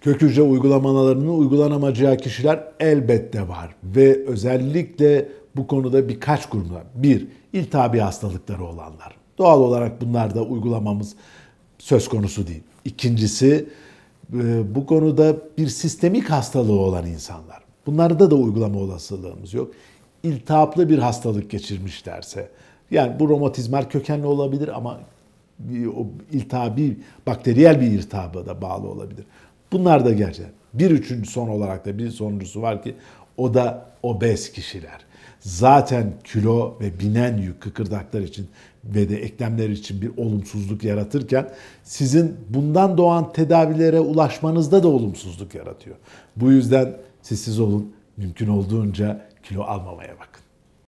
Kök hücre uygulamalarını uygulanamayacağı kişiler elbette var ve özellikle bu konuda birkaç kurumda. Bir, iltihabi hastalıkları olanlar. Doğal olarak bunlar da uygulamamız söz konusu değil. İkincisi, e, bu konuda bir sistemik hastalığı olan insanlar. Bunlarda da uygulama olasılığımız yok. İltihaplı bir hastalık geçirmişlerse, yani bu romatizmal kökenli olabilir ama o iltihabi, bakteriyel bir iltihaba da bağlı olabilir. Bunlar da gerçek. Bir üçüncü son olarak da bir sonuncusu var ki o da obez kişiler. Zaten kilo ve binen yük kıkırdaklar için ve de eklemler için bir olumsuzluk yaratırken sizin bundan doğan tedavilere ulaşmanızda da olumsuzluk yaratıyor. Bu yüzden sessiz olun, mümkün olduğunca kilo almamaya bakın.